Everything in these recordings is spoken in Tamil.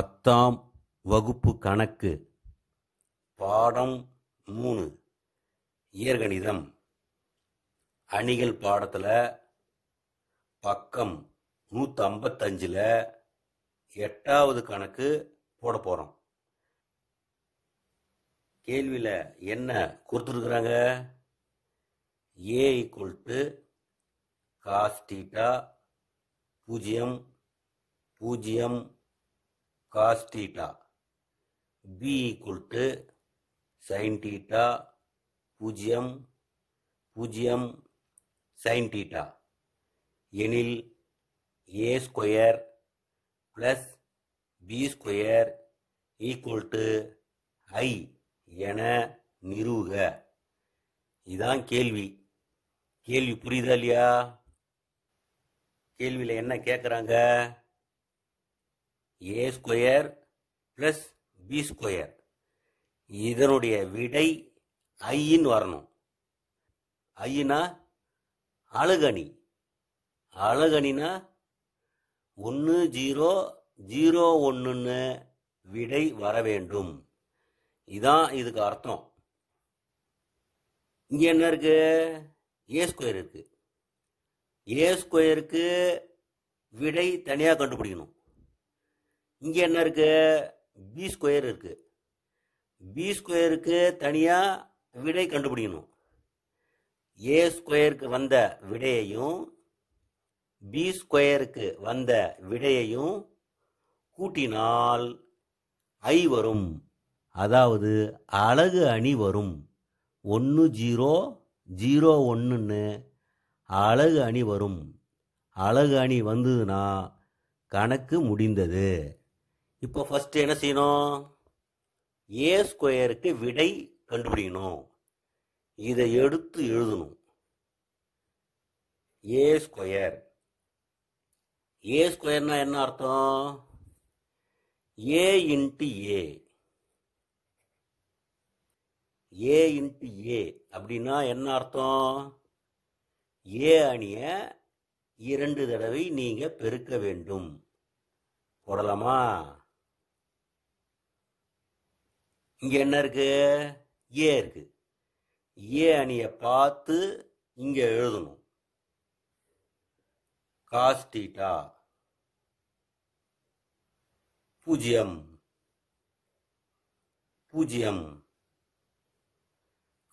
பத்தாம் வகுப்பு கணக்கு பாடம் மூணு இயற்கணிதம் அணிகள் பாடத்தில் பக்கம் நூற்றி ஐம்பத்தஞ்சில் எட்டாவது கணக்கு போட போகிறோம் கேள்வியில் என்ன கொடுத்துருக்குறாங்க ஏ ஈக்குவல் டு காஸ்டீட்டா பூஜ்ஜியம் பூஜ்ஜியம் cos theta b equal to sin theta 0 0 sin theta எனில் a square plus b square equal to i என நிறுவுக இதுதான் கேள்வி கேள்வி புரியுதா இல்லையா கேள்வியில் என்ன கேட்குறாங்க A square plus B square இதனுடைய விடை ஐயின்னு வரணும் ஐயினா அழுகணி அழுகணினா ஒன்று ஜீரோ ஜீரோ ஒன்றுன்னு விடை வர வேண்டும் இதான் இதுக்கு அர்த்தம் இங்கே என்ன இருக்கு ஏ ஸ்கொயர் இருக்கு ஏ ஸ்கொயருக்கு விடை தனியாக கண்டுபிடிக்கணும் இங்கே என்ன இருக்குது பி ஸ்கொயர் இருக்குது பி ஸ்கொயருக்கு தனியாக விடை கண்டுபிடிக்கணும் ஏ ஸ்கொயருக்கு வந்த விடையையும் பி ஸ்கொயருக்கு வந்த விடையையும் கூட்டினால் ஐ வரும் அதாவது அழகு அணி வரும் ஒன்று ஜீரோ ஜீரோ ஒன்றுன்னு அழகு அணி வரும் அழகு அணி வந்ததுன்னா கணக்கு முடிந்தது இப்போ ஃபர்ஸ்ட் என்ன செய்யணும் ஏ ஸ்கொயருக்கு விடை கண்டுபிடிக்கணும் இதை எடுத்து எழுதணும் ஏ ஸ்கொயர் ஏ ஸ்கொயர்னா என்ன அர்த்தம் A into A A into ஏ அப்படின்னா என்ன அர்த்தம் ஏ அணிய இரண்டு தடவை நீங்க பெருக்க வேண்டும் போடலாமா இங்கே என்ன இருக்கு ஏ இருக்கு ஏ அணியை பார்த்து இங்கே எழுதணும் காஸ்டீட்டா பூஜ்ஜியம் பூஜ்ஜியம்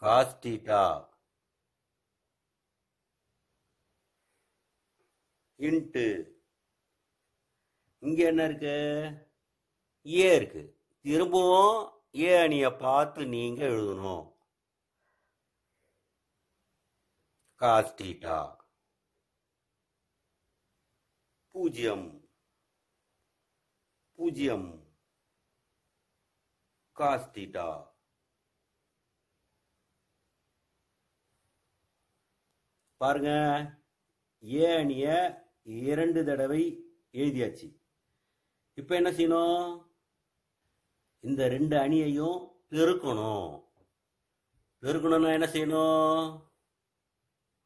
காஸ்டீட்டா இன்ட்டு இங்கே என்ன இருக்கு ஏ இருக்கு திரும்பவும் அணியை பார்த்து நீங்க எழுதணும் காஸ்டீட்டா பூஜ்ஜியம் பூஜ்ஜியம் காஸ்டீட்டா பாருங்க ஏணிய இரண்டு தடவை எழுதியாச்சு இப்போ என்ன செய்யணும் இந்த ரெண்டு அணியையும் பெருக்கணும் பெருக்கணும்னா என்ன செய்யணும்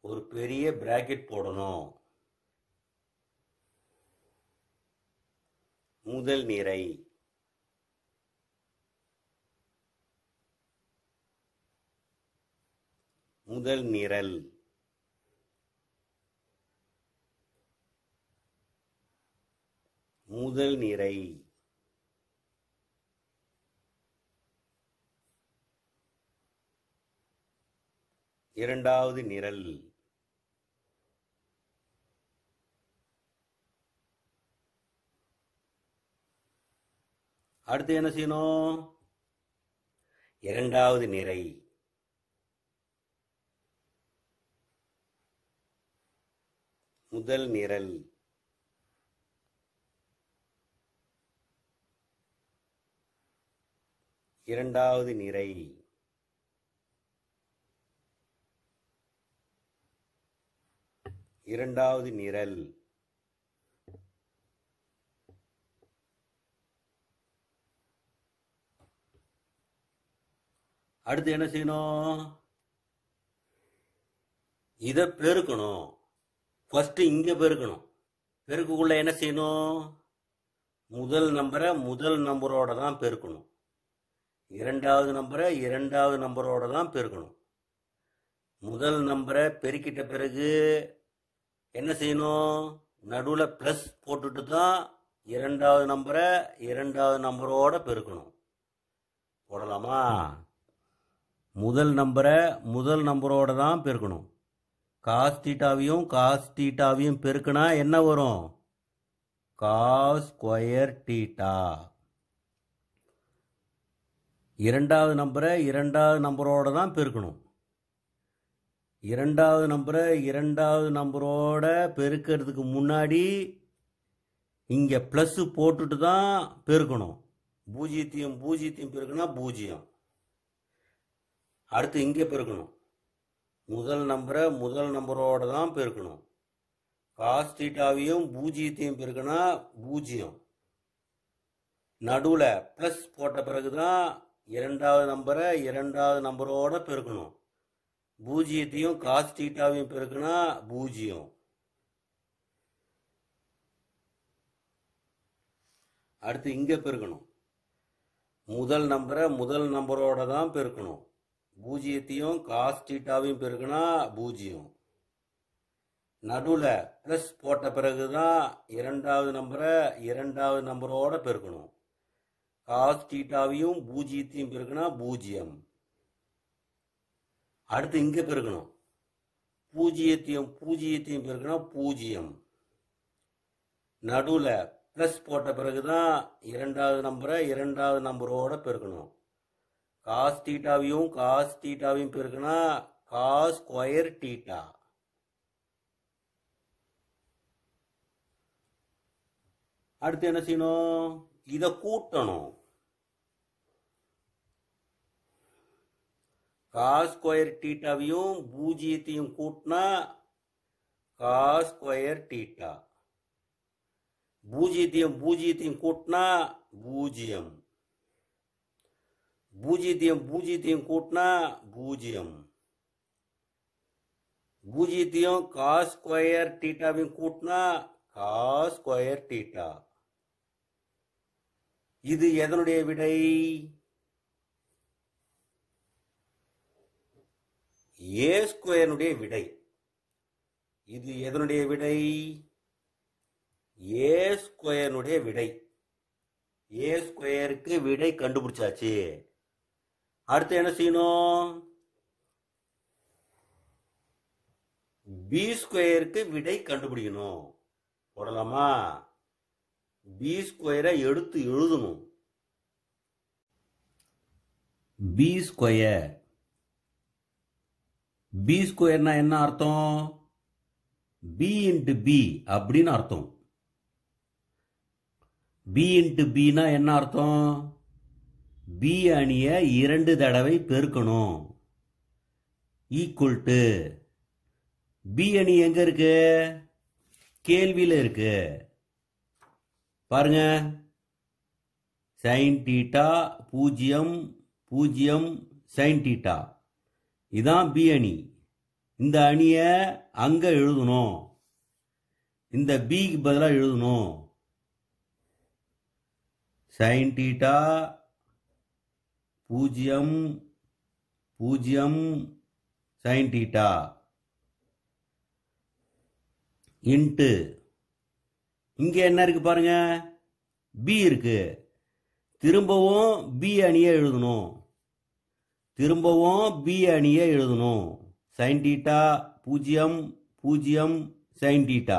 ஒரு பெரிய பிராக்கெட் போடணும் முதல் நிறை முதல் நிரல் முதல் நிறை இரண்டாவது நிரல் அடுத்து என்ன செய்யணும் இரண்டாவது நிறை முதல் நிரல் இரண்டாவது நிறை இரண்டாவது நிரல் அடுத்து என்ன செய்யணும் இதை பெருக்கணும் ஃபர்ஸ்ட் இங்க பெருக்கணும் பெருக்குள்ள என்ன செய்யணும் முதல் நம்பரை முதல் நம்பரோட தான் பெருக்கணும் இரண்டாவது நம்பரை இரண்டாவது நம்பரோட தான் பெருக்கணும் முதல் நம்பரை பெருக்கிட்ட பிறகு என்ன செய்யணும் நடுவில் ப்ளஸ் போட்டுட்டு தான் இரண்டாவது நம்பரை இரண்டாவது நம்பரோட பெருக்கணும் போடலாமா முதல் நம்பரை முதல் நம்பரோட தான் பெருக்கணும் காஸ் தீட்டாவையும் காஸ் தீட்டாவையும் பெருக்குனா என்ன வரும் காஸ் ஸ்கொயர் தீட்டா இரண்டாவது நம்பரை இரண்டாவது நம்பரோட தான் பெருக்கணும் இரண்டாவது நம்பரை இரண்டாவது நம்பரோட பெருக்கிறதுக்கு முன்னாடி இங்கே ப்ளஸ்ஸு போட்டுட்டு தான் பெருக்கணும் பூஜ்ஜியத்தையும் பூஜ்ஜியத்தையும் பெருக்கணும் பூஜ்ஜியம் அடுத்து இங்கே பெருக்கணும் முதல் நம்பரை முதல் நம்பரோட தான் பெருக்கணும் காஸ்தீட்டாவையும் பூஜ்ஜியத்தையும் பெருக்கணும் பூஜ்ஜியம் நடுவில் ப்ளஸ் போட்ட பிறகு தான் இரண்டாவது நம்பரை இரண்டாவது நம்பரோட பெருக்கணும் பூஜ்ஜியத்தையும் காஸ் தீட்டாவையும் பெருக்குனா பூஜ்ஜியம் அடுத்து இங்கே பெருக்கணும் முதல் நம்பரை முதல் நம்பரோட தான் பெருக்கணும் பூஜ்ஜியத்தையும் காஸ் தீட்டாவையும் பெருக்குனா பூஜ்ஜியம் நடுவில் ப்ளஸ் போட்ட பிறகு தான் இரண்டாவது நம்பரை இரண்டாவது நம்பரோட பெருக்கணும் காஸ் தீட்டாவையும் பூஜ்ஜியத்தையும் பெருக்குனா பூஜ்ஜியம் அடுத்து இங்கே பெருக்கணும் பூஜ்ஜியத்தையும் பூஜ்ஜியத்தையும் பெருக்கணும் பூஜ்ஜியம் நடுவில் ப்ளஸ் போட்ட பிறகு தான் இரண்டாவது நம்பரை இரண்டாவது நம்பரோட பெருக்கணும் காஸ் டீட்டாவையும் காஸ் டீட்டாவையும் பெருக்கணும் காஸ் ஸ்கொயர் டீட்டா அடுத்து என்ன செய்யணும் இதை கூட்டணும் காஸ் ஸ்கொயர் டீட்டாவையும் பூஜ்ஜியத்தையும் கூட்டினா காஸ் ஸ்கொயர் டீட்டா பூஜ்ஜியத்தையும் பூஜ்ஜியத்தையும் கூட்டினா பூஜ்ஜியம் பூஜ்ஜியத்தையும் பூஜ்ஜியத்தையும் கூட்டினா பூஜ்ஜியம் பூஜ்ஜியத்தையும் காஸ் ஸ்கொயர் டீட்டாவையும் கூட்டினா காஸ் ஸ்கொயர் டீட்டா இது எதனுடைய விடை ஏ ஸ்கொயனுடைய விடை இது எதனுடைய விடை ஏ ஸ்கொயனுடைய விடை ஏ ஸ்கொயருக்கு விடை கண்டுபிடிச்சாச்சு அடுத்து என்ன செய்யணும் பி ஸ்கொயருக்கு விடை கண்டுபிடிக்கணும் போடலாமா பி ஸ்கொயரை எடுத்து எழுதணும் பி ஸ்கொயர் பி ஸ்கொயர்னா என்ன அர்த்தம் பி இன்ட்டு பி அப்படின்னு அர்த்தம் பி இன்ட்டு பினா என்ன அர்த்தம் பி அணியை இரண்டு தடவை பெருக்கணும் ஈக்குவல் டு பி அணி எங்க இருக்கு கேள்வியில் இருக்கு பாருங்க சைன் டீட்டா பூஜ்ஜியம் பூஜ்ஜியம் சைன் டீட்டா இதான் பி அணி இந்த அணியை அங்கே எழுதணும் இந்த பிக்கு பதிலாக எழுதணும் சைன் டீட்டா பூஜ்ஜியம் பூஜ்ஜியம் சைன் டீட்டா இன்ட்டு இங்கே என்ன இருக்குது பாருங்க பி இருக்குது திரும்பவும் பி அணியை எழுதணும் திரும்பவும் பி அணியை எழுதணும் சைன் டீட்டா பூஜ்ஜியம் பூஜ்ஜியம் சைன் டீட்டா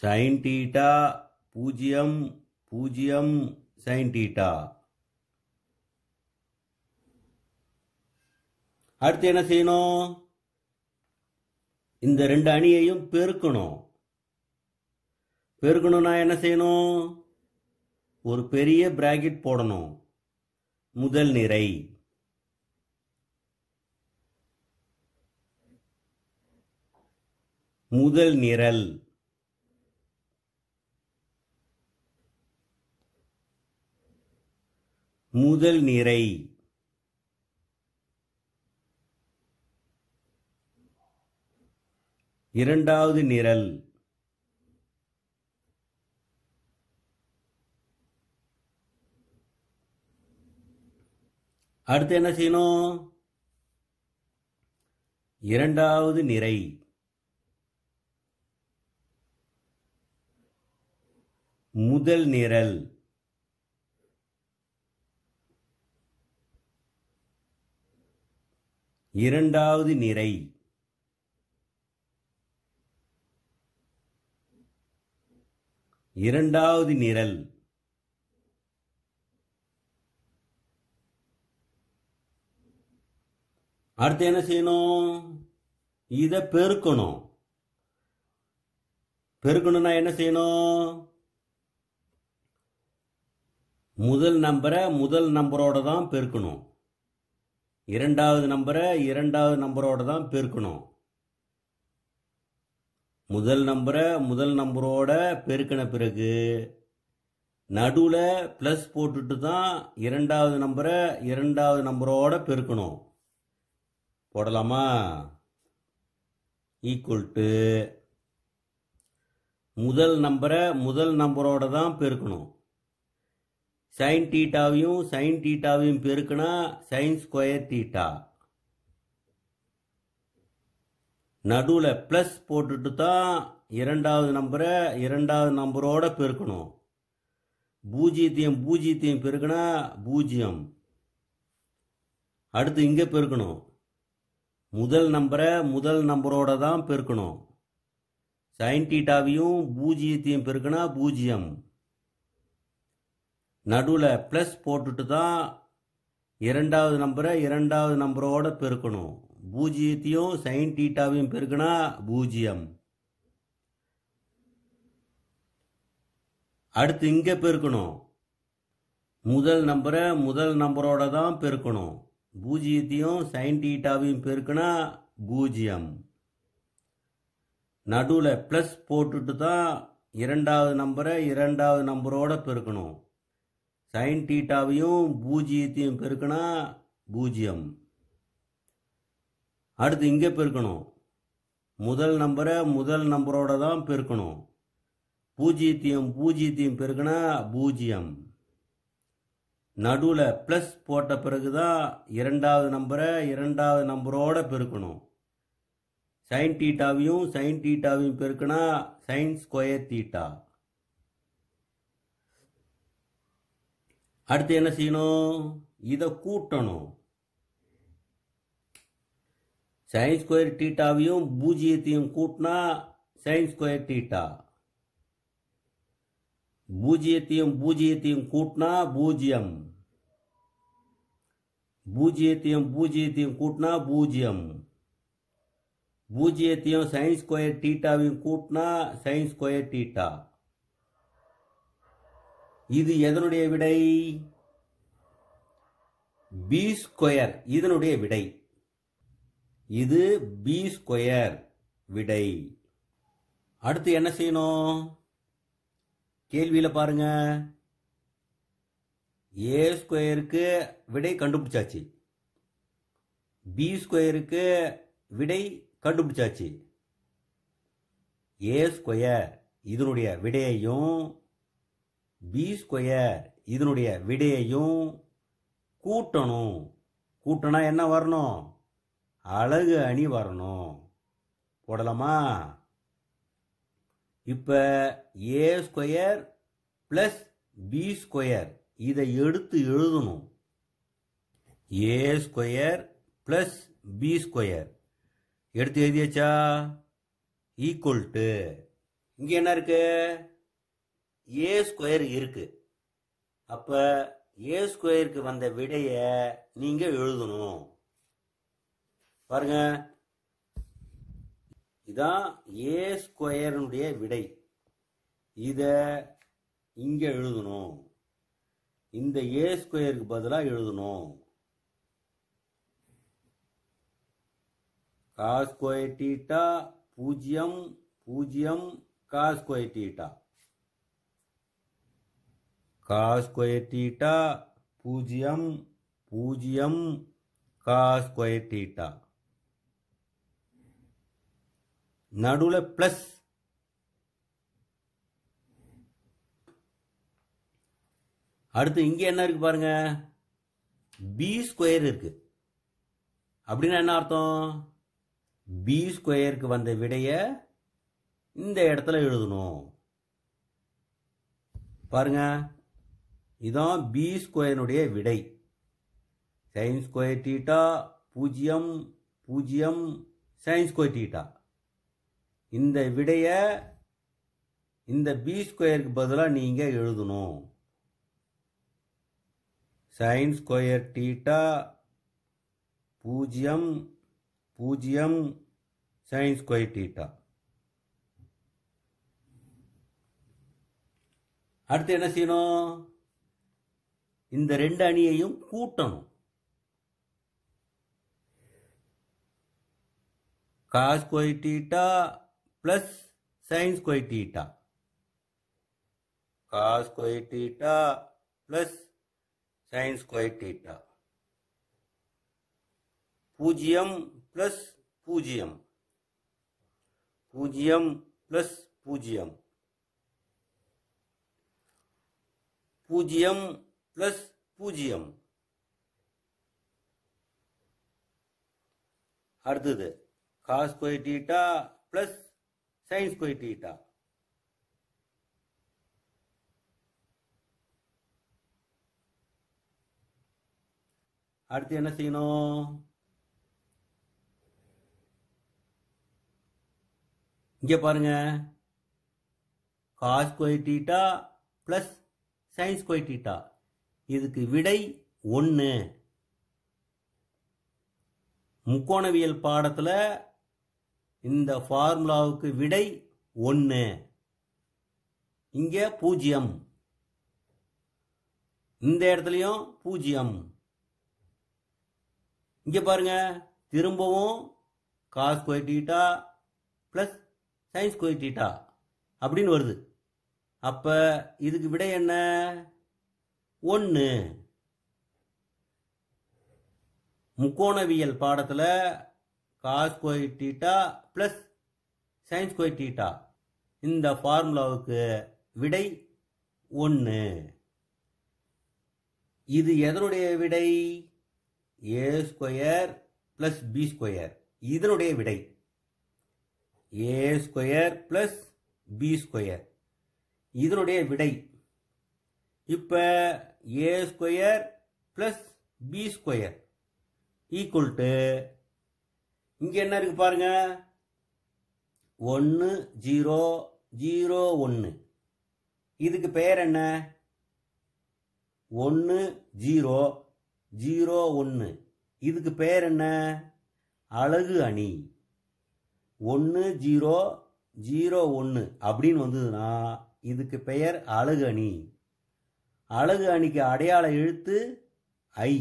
சைன் டீட்டா பூஜ்ஜியம் பூஜ்ஜியம் சைன் டீட்டா அடுத்து என்ன செய்யணும் இந்த ரெண்டு அணியையும் பெருக்கணும் பெருக்கணும்னா என்ன செய்யணும் ஒரு பெரிய பிராக்கெட் போடணும் முதல் நிறை முதல் நிரல் முதல் நிறை இரண்டாவது நிரல் அடுத்து என்ன செய்யணும் இரண்டாவது நிறை முதல் நிரல் இரண்டாவது நிறை இரண்டாவது நிரல் அடுத்து என்ன செய்யணும் இதை பெருக்கணும் பெருக்கணும்னா என்ன செய்யணும் முதல் நம்பரை முதல் நம்பரோட தான் பெருக்கணும் இரண்டாவது நம்பரை இரண்டாவது நம்பரோட தான் பெருக்கணும் முதல் நம்பரை முதல் நம்பரோட பெருக்கின பிறகு நடுவில் ப்ளஸ் போட்டுட்டு தான் இரண்டாவது நம்பரை இரண்டாவது நம்பரோட பெருக்கணும் போடலாமா ஈக்குவல் டு முதல் நம்பரை முதல் நம்பரோட தான் பெருக்கணும் சைன் டீட்டாவையும் சைன் டீட்டாவையும் பெருக்குனா சைன் ஸ்கொயர் டீட்டா நடுவில் ப்ளஸ் போட்டுட்டு தான் இரண்டாவது நம்பரை இரண்டாவது நம்பரோட பெருக்கணும் பூஜ்ஜியத்தையும் பூஜ்ஜியத்தையும் பெருக்கினா பூஜ்ஜியம் அடுத்து இங்கே பெருக்கணும் முதல் நம்பரை முதல் நம்பரோட தான் பெருக்கணும் சைன் டீட்டாவையும் பூஜ்ஜியத்தையும் பெருக்கினா பூஜ்ஜியம் நடுவில் ப்ளஸ் போட்டுட்டு தான் இரண்டாவது நம்பரை இரண்டாவது நம்பரோட பெருக்கணும் பூஜ்ஜியத்தையும் சைன் டீட்டாவையும் பெருக்கினா பூஜ்ஜியம் அடுத்து இங்கே பெருக்கணும் முதல் நம்பரை முதல் நம்பரோட தான் பெருக்கணும் பூஜ்ஜியத்தையும் சைன் டீட்டாவையும் பெருக்கினா பூஜ்ஜியம் நடுவில் ப்ளஸ் போட்டுட்டு தான் இரண்டாவது நம்பரை இரண்டாவது நம்பரோட பெருக்கணும் சைன் டீட்டாவையும் பூஜ்ஜியத்தையும் பெருக்கினா பூஜ்ஜியம் அடுத்து இங்கே பெருக்கணும் முதல் நம்பரை முதல் நம்பரோட தான் பெருக்கணும் பூஜ்ஜியத்தையும் பூஜ்ஜியத்தையும் பெருக்கினா பூஜ்ஜியம் நடுவில் ப்ளஸ் போட்ட பிறகு தான் இரண்டாவது நம்பரை இரண்டாவது நம்பரோட பெருக்கணும் சைன் டீட்டாவையும் சைன் டீட்டாவையும் பெருக்கினா சைன் ஸ்கொயர் தீட்டா அடுத்து என்ன செய்யணும் இதை கூட்டணும் சைன் ஸ்கொயர் டீட்டாவையும் பூஜ்ஜியத்தையும் கூட்டினா சைன் ஸ்கொயர் டீட்டா பூஜ்ஜியத்தையும் பூஜ்ஜியத்தையும் கூட்டினா பூஜ்ஜியம் பூஜ்ஜியத்தையும் பூஜ்ஜியத்தையும் கூட்டினா பூஜ்ஜியம் பூஜ்ஜியத்தையும் சைன் ஸ்கொயர் டீட்டாவையும் கூட்டினா சைன் ஸ்கொயர் டீட்டா இது எதனுடைய விடை பி ஸ்கொயர் இதனுடைய விடை இது பி ஸ்கொயர் விடை அடுத்து என்ன செய்யணும் கேள்வியில் பாருங்க ஏ ஸ்கொயருக்கு விடை கண்டுபிடிச்சாச்சு பி ஸ்கொயருக்கு விடை கண்டுபிடிச்சாச்சு ஏ ஸ்கொயர் இதனுடைய விடையையும் பி ஸ்கொயர் இதனுடைய விடையையும் கூட்டணும் கூட்டினா என்ன வரணும் அழகு அணி வரணும் போடலாமா இப்போ A square plus B square இதை எடுத்து எழுதணும் A square plus B square எடுத்து எழுதியாச்சா ஈக்குவல் டு இங்கே என்ன இருக்குது ஏ ஸ்கொயர் இருக்கு அப்ப ஏ ஸ்கொயருக்கு வந்த விடைய நீங்க எழுதணும் பாருங்க இதான் ஏ ஸ்கொயருடைய விடை இத இங்க எழுதணும் இந்த ஏ ஸ்கொயருக்கு பதிலாக எழுதணும் காஸ்கொயர் டீட்டா பூஜ்ஜியம் பூஜ்ஜியம் காஸ்கொயர் டீட்டா காஸ்கொயர் தீட்டா பூஜ்ஜியம் பூஜ்ஜியம் காஸ்கொயர் தீட்டா நடுவில் ப்ளஸ் அடுத்து இங்கே என்ன இருக்கு பாருங்க பி ஸ்கொயர் இருக்கு அப்படின்னா என்ன அர்த்தம் பி ஸ்கொயருக்கு வந்த விடைய இந்த இடத்துல எழுதணும் பாருங்க இதான் பி ஸ்கொயனுடைய விடை சைன் ஸ்கொயர் டீட்டா பூஜ்ஜியம் பூஜ்ஜியம் சைன் ஸ்கொயர் டீட்டா இந்த விடையை இந்த பி ஸ்கொயருக்கு பதிலாக நீங்கள் எழுதணும் சைன் ஸ்கொயர் டீட்டா பூஜ்ஜியம் பூஜ்ஜியம் சைன் ஸ்கொயர் டீட்டா அடுத்து என்ன செய்யணும் இந்த ரெண்டு அணியையும் கூட்டணும் cos square theta plus sine square cos square theta plus sine square பூஜ்ஜியம் பிளஸ் பூஜ்ஜியம் பூஜ்ஜியம் பிளஸ் பூஜ்ஜியம் பூஜ்ஜியம் பிளஸ் பூஜ்ஜியம் அடுத்தது cos square theta plus sine square அடுத்து என்ன செய்யணும் இங்க பாருங்க cos square theta plus sine square இதுக்கு விடை ஒன்று முக்கோணவியல் பாடத்தில் இந்த ஃபார்முலாவுக்கு விடை ஒன்று இங்கே பூஜ்ஜியம் இந்த இடத்துலையும் பூஜ்ஜியம் இங்கே பாருங்க திரும்பவும் காஸ் கோயிட்டா ப்ளஸ் சயின்ஸ் ஸ்கொயர் அப்படின்னு வருது அப்போ இதுக்கு விடை என்ன ஒன்று முக்கோணவியல் பாடத்தில் காஸ் கோயிட் டீட்டா ப்ளஸ் சயின்ஸ் கோயிட் டீட்டா இந்த ஃபார்முலாவுக்கு விடை ஒன்று இது எதனுடைய விடை A square plus B square இதனுடைய விடை A square plus B square இதனுடைய விடை இப்போ A square plus B square equal to இங்கே என்ன இருக்கு பாருங்க ஒன்று ஜீரோ ஜீரோ ஒன்று இதுக்கு பெயர் என்ன ஒன்று ஜீரோ ஜீரோ ஒன்று இதுக்கு பெயர் என்ன அழகு அணி ஒன்று ஜீரோ ஜீரோ ஒன்று அப்படின்னு வந்ததுன்னா இதுக்கு பெயர் அழகு அணி அழகு அணிக்கு அடையாள எழுத்து ஐ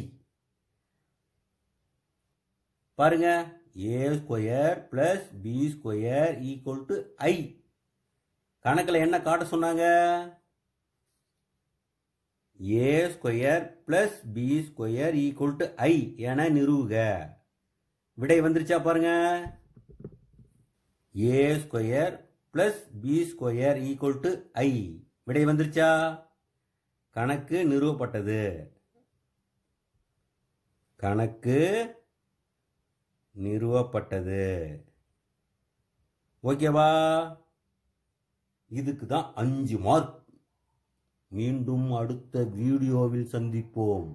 பாருங்க A square plus B square equal to I கணக்கில் என்ன காட்ட சொன்னாங்க A square plus B square equal to I என நிறுவுக விடை வந்துருச்சா பாருங்க A square plus B square equal to I விடை வந்துருச்சா கணக்கு நிறுவப்பட்டது கணக்கு நிறுவப்பட்டது ஓகேவா இதுக்கு தான் அஞ்சு மார்க் மீண்டும் அடுத்த வீடியோவில் சந்திப்போம்